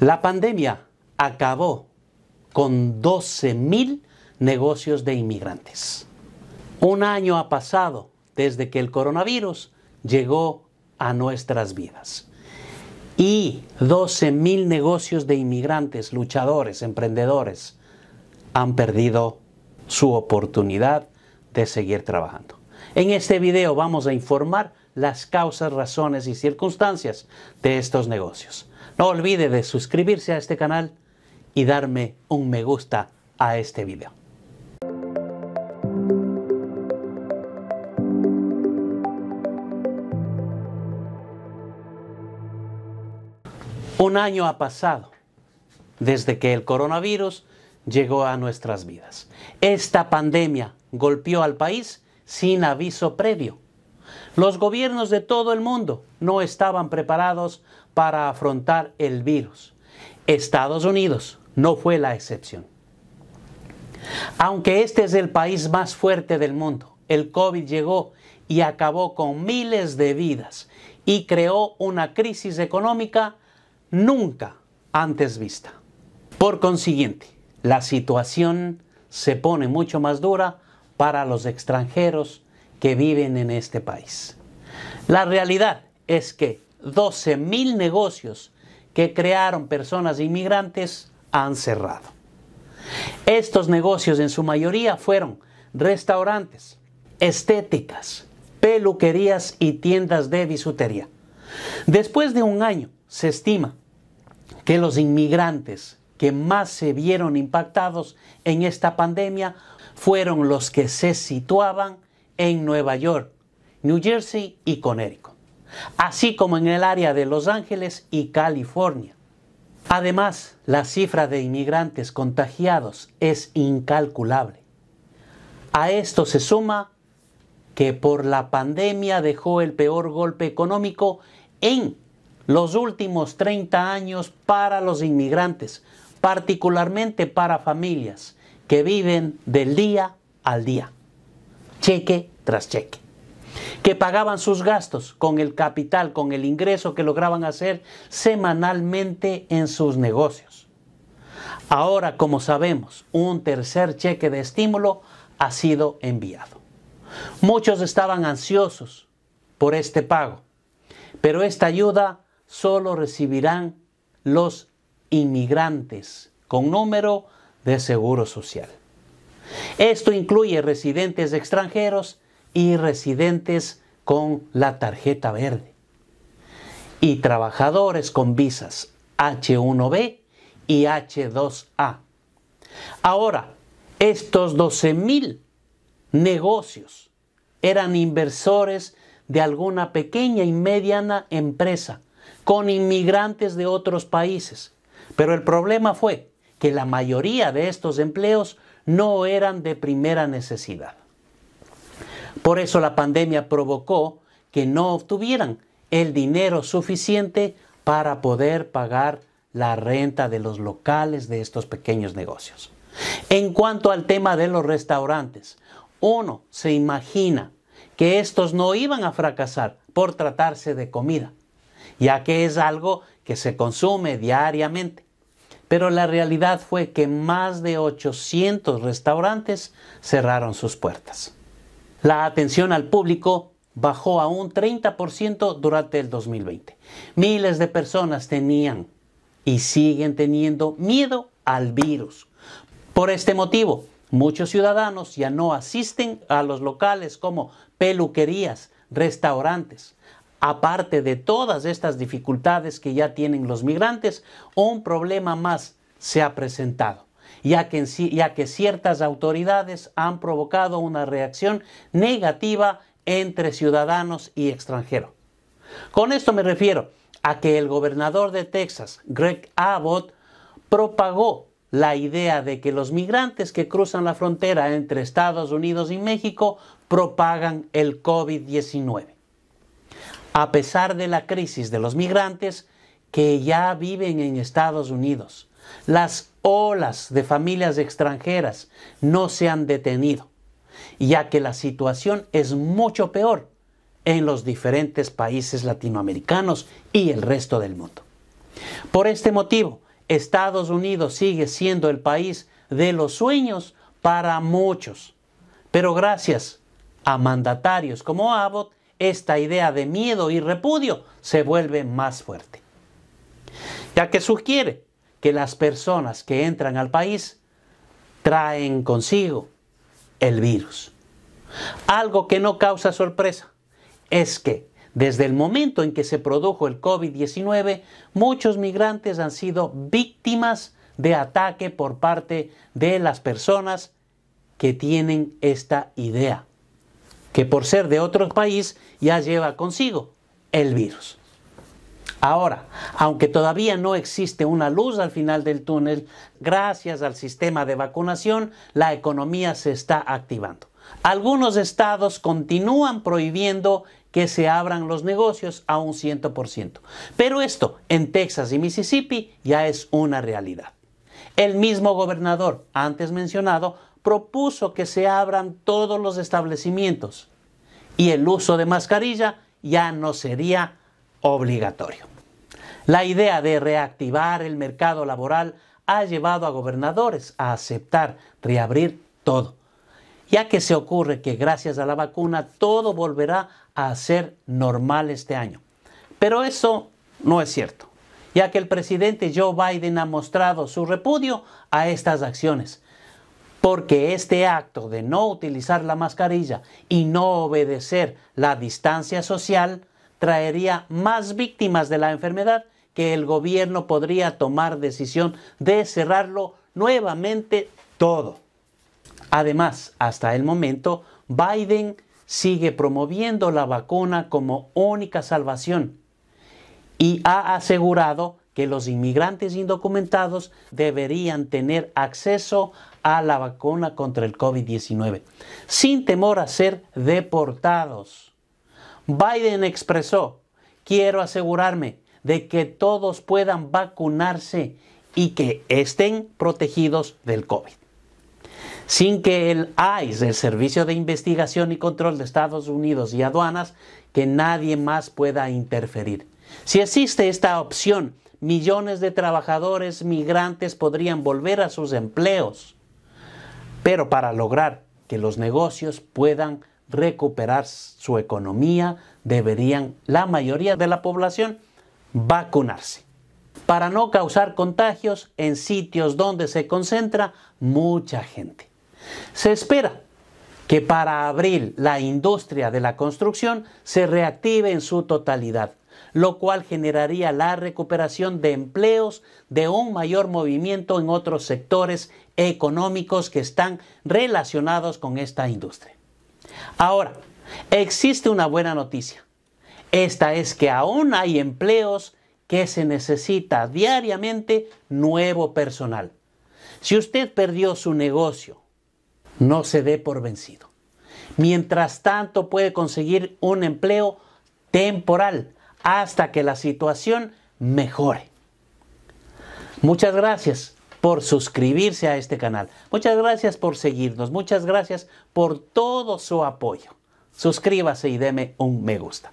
La pandemia acabó con 12.000 negocios de inmigrantes. Un año ha pasado desde que el coronavirus llegó a nuestras vidas. Y 12.000 negocios de inmigrantes, luchadores, emprendedores, han perdido su oportunidad de seguir trabajando. En este video vamos a informar las causas, razones y circunstancias de estos negocios. No olvide de suscribirse a este canal y darme un me gusta a este video. Un año ha pasado desde que el coronavirus llegó a nuestras vidas. Esta pandemia golpeó al país sin aviso previo los gobiernos de todo el mundo no estaban preparados para afrontar el virus. Estados Unidos no fue la excepción. Aunque este es el país más fuerte del mundo, el COVID llegó y acabó con miles de vidas y creó una crisis económica nunca antes vista. Por consiguiente, la situación se pone mucho más dura para los extranjeros que viven en este país. La realidad es que 12 mil negocios que crearon personas inmigrantes han cerrado. Estos negocios en su mayoría fueron restaurantes, estéticas, peluquerías y tiendas de bisutería. Después de un año, se estima que los inmigrantes que más se vieron impactados en esta pandemia fueron los que se situaban en Nueva York, New Jersey y Connecticut, así como en el área de Los Ángeles y California. Además, la cifra de inmigrantes contagiados es incalculable. A esto se suma que por la pandemia dejó el peor golpe económico en los últimos 30 años para los inmigrantes, particularmente para familias que viven del día al día cheque tras cheque, que pagaban sus gastos con el capital, con el ingreso que lograban hacer semanalmente en sus negocios. Ahora, como sabemos, un tercer cheque de estímulo ha sido enviado. Muchos estaban ansiosos por este pago, pero esta ayuda solo recibirán los inmigrantes con número de seguro social. Esto incluye residentes extranjeros y residentes con la tarjeta verde y trabajadores con visas H1B y H2A. Ahora, estos 12.000 negocios eran inversores de alguna pequeña y mediana empresa con inmigrantes de otros países. Pero el problema fue que la mayoría de estos empleos no eran de primera necesidad. Por eso la pandemia provocó que no obtuvieran el dinero suficiente para poder pagar la renta de los locales de estos pequeños negocios. En cuanto al tema de los restaurantes, uno se imagina que estos no iban a fracasar por tratarse de comida, ya que es algo que se consume diariamente pero la realidad fue que más de 800 restaurantes cerraron sus puertas. La atención al público bajó a un 30% durante el 2020. Miles de personas tenían y siguen teniendo miedo al virus. Por este motivo, muchos ciudadanos ya no asisten a los locales como peluquerías, restaurantes, aparte de todas estas dificultades que ya tienen los migrantes, un problema más se ha presentado, ya que, ciertas autoridades han provocado una reacción negativa entre ciudadanos y extranjeros. Con esto me refiero a que el gobernador de Texas, Greg Abbott, propagó la idea de que los migrantes que cruzan la frontera entre Estados Unidos y México propagan el COVID-19 a pesar de la crisis de los migrantes que ya viven en Estados Unidos. Las olas de familias extranjeras no se han detenido, ya que la situación es mucho peor en los diferentes países latinoamericanos y el resto del mundo. Por este motivo, Estados Unidos sigue siendo el país de los sueños para muchos, pero gracias a mandatarios como Abbott, esta idea de miedo y repudio se vuelve más fuerte. Ya que sugiere que las personas que entran al país traen consigo el virus. Algo que no causa sorpresa es que desde el momento en que se produjo el COVID-19, muchos migrantes han sido víctimas de ataque por parte de las personas que tienen esta idea que por ser de otro país ya lleva consigo el virus. Ahora, aunque todavía no existe una luz al final del túnel, gracias al sistema de vacunación, la economía se está activando. Algunos estados continúan prohibiendo que se abran los negocios a un 100%, pero esto en Texas y Mississippi ya es una realidad. El mismo gobernador antes mencionado propuso que se abran todos los establecimientos y el uso de mascarilla ya no sería obligatorio. La idea de reactivar el mercado laboral ha llevado a gobernadores a aceptar reabrir todo, ya que se ocurre que gracias a la vacuna todo volverá a ser normal este año. Pero eso no es cierto, ya que el presidente Joe Biden ha mostrado su repudio a estas acciones, porque este acto de no utilizar la mascarilla y no obedecer la distancia social traería más víctimas de la enfermedad que el gobierno podría tomar decisión de cerrarlo nuevamente todo. Además, hasta el momento, Biden sigue promoviendo la vacuna como única salvación y ha asegurado los inmigrantes indocumentados deberían tener acceso a la vacuna contra el COVID-19, sin temor a ser deportados. Biden expresó, quiero asegurarme de que todos puedan vacunarse y que estén protegidos del COVID. Sin que el ICE, el Servicio de Investigación y Control de Estados Unidos y Aduanas, que nadie más pueda interferir. Si existe esta opción, millones de trabajadores migrantes podrían volver a sus empleos. Pero para lograr que los negocios puedan recuperar su economía, deberían la mayoría de la población vacunarse para no causar contagios en sitios donde se concentra mucha gente. Se espera que para abril la industria de la construcción se reactive en su totalidad lo cual generaría la recuperación de empleos, de un mayor movimiento en otros sectores económicos que están relacionados con esta industria. Ahora, existe una buena noticia. Esta es que aún hay empleos que se necesita diariamente nuevo personal. Si usted perdió su negocio, no se dé por vencido. Mientras tanto puede conseguir un empleo temporal hasta que la situación mejore. Muchas gracias por suscribirse a este canal. Muchas gracias por seguirnos. Muchas gracias por todo su apoyo. Suscríbase y deme un me gusta.